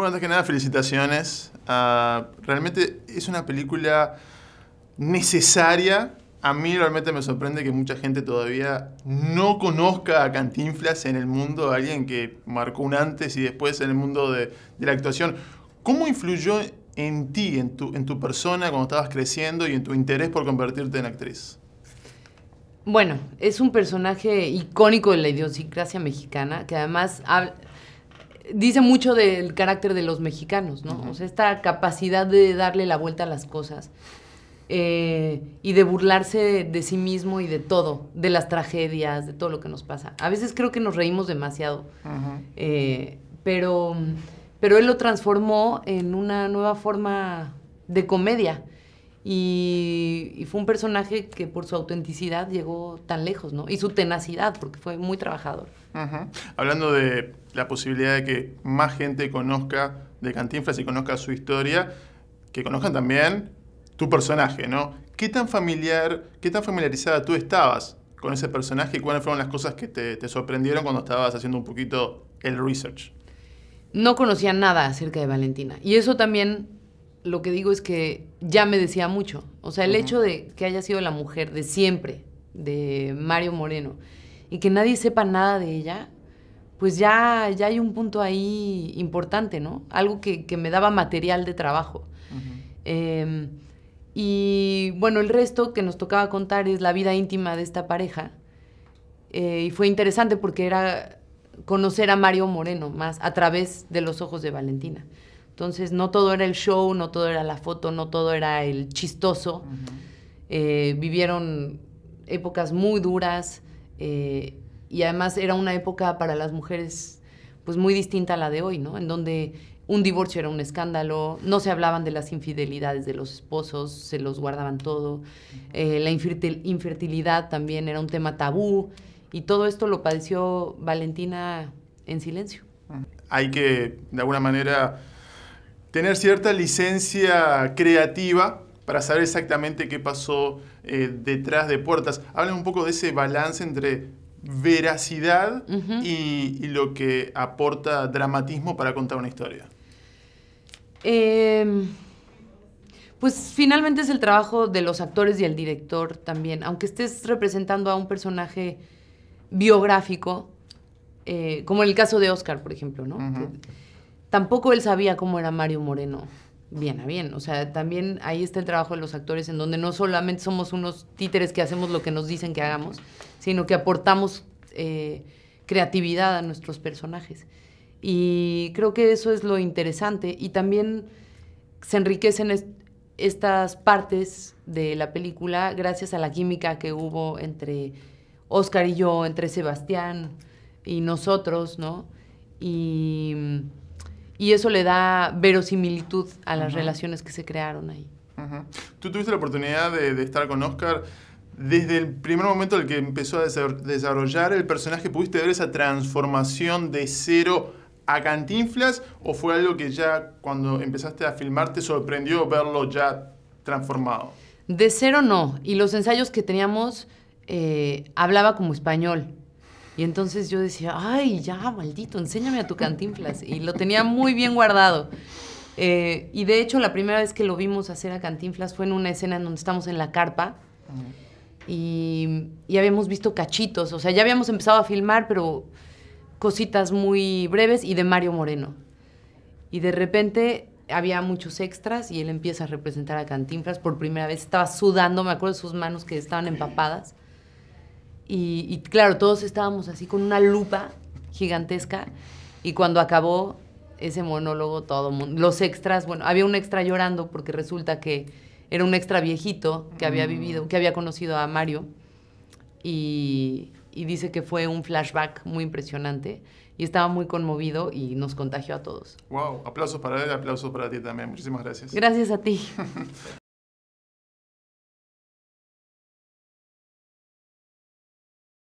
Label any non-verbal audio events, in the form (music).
Bueno, antes que nada, felicitaciones. Ah, realmente es una película necesaria. A mí realmente me sorprende que mucha gente todavía no conozca a Cantinflas en el mundo, alguien que marcó un antes y después en el mundo de, la actuación. ¿Cómo influyó en ti, en tu, en tu persona cuando estabas creciendo y en tu interés por convertirte en actriz? Bueno, es un personaje icónico de la idiosincrasia mexicana que además habla dice mucho del carácter de los mexicanos, ¿no? O sea, esta capacidad de darle la vuelta a las cosas eh, y de burlarse de sí mismo y de todo, de las tragedias, de todo lo que nos pasa. A veces creo que nos reímos demasiado, eh, pero él lo transformó en una nueva forma de comedia. Y, fue un personaje que por su autenticidad llegó tan lejos, ¿no? Y su tenacidad, porque fue muy trabajador. Hablando de la posibilidad de que más gente conozca de Cantinflas y conozca su historia, que conozcan también tu personaje, ¿no? ¿Qué tan familiar, qué tan familiarizada tú estabas con ese personaje y cuáles fueron las cosas que te, te sorprendieron cuando estabas haciendo un poquito el research? No conocía nada acerca de Valentina. Y eso también lo que digo es que ya me decía mucho. O sea, el hecho de que haya sido la mujer de siempre, de Mario Moreno, y que nadie sepa nada de ella, pues ya, ya hay un punto ahí importante, ¿no? Algo que, me daba material de trabajo. Em, y bueno, el resto que nos tocaba contar es la vida íntima de esta pareja. Eh, y fue interesante porque era conocer a Mario Moreno más a través de los ojos de Valentina. Entonces no todo era el show, no todo era la foto, no todo era el chistoso. Eh, vivieron épocas muy duras eh, y además era una época para las mujeres pues muy distinta a la de hoy, ¿no? En donde un divorcio era un escándalo, no se hablaban de las infidelidades de los esposos, se los guardaban todo, eh, la infertilidad también era un tema tabú y todo esto lo padeció Valentina en silencio. Hay que, de alguna manera, tener cierta licencia creativa para saber exactamente qué pasó eh, detrás de puertas. Háblame un poco de ese balance entre veracidad y, lo que aporta dramatismo para contar una historia. Em, pues finalmente es el trabajo de los actores y el director también. Aunque estés representando a un personaje biográfico, eh, como en el caso de Oscar, por ejemplo, ¿no? tampoco él sabía cómo era Mario Moreno bien a bien. O sea, también ahí está el trabajo de los actores en donde no solamente somos unos títeres que hacemos lo que nos dicen que hagamos, sino que aportamos eh, creatividad a nuestros personajes. Y creo que eso es lo interesante. Y también se enriquecen estas partes de la película gracias a la química que hubo entre Oscar y yo, entre Sebastián y nosotros, ¿no? Y y eso le da verosimilitud a las relaciones que se crearon ahí. Tú tuviste la oportunidad de, estar con Oscar. Desde el primer momento en el que empezó a desarrollar el personaje, ¿pudiste ver esa transformación de cero a Cantinflas? ¿O fue algo que ya cuando empezaste a filmar te sorprendió verlo ya transformado? De cero no. Y los ensayos que teníamos, eh, hablaba como español. Y entonces yo decía, ay, ya, maldito, enséñame a tu cantinflas. Y lo tenía muy bien guardado. Eh, y de hecho, la primera vez que lo vimos hacer a cantinflas fue en una escena en donde estamos en la carpa. Y, y habíamos visto cachitos, o sea, ya habíamos empezado a filmar, pero cositas muy breves y de Mario Moreno. Y de repente había muchos extras y él empieza a representar a Cantinflas por primera vez. Estaba sudando, me acuerdo de sus manos que estaban empapadas. Y, claro, todos estábamos así con una lupa gigantesca. Y cuando acabó ese monólogo, todo mundo, los extras, bueno, había un extra llorando porque resulta que era un extra viejito que había mm. vivido, que había conocido a Mario. Y, dice que fue un flashback muy impresionante y estaba muy conmovido y nos contagió a todos. Wow, aplausos para él, aplausos para ti también. Muchísimas gracias. Gracias a ti. (laughs)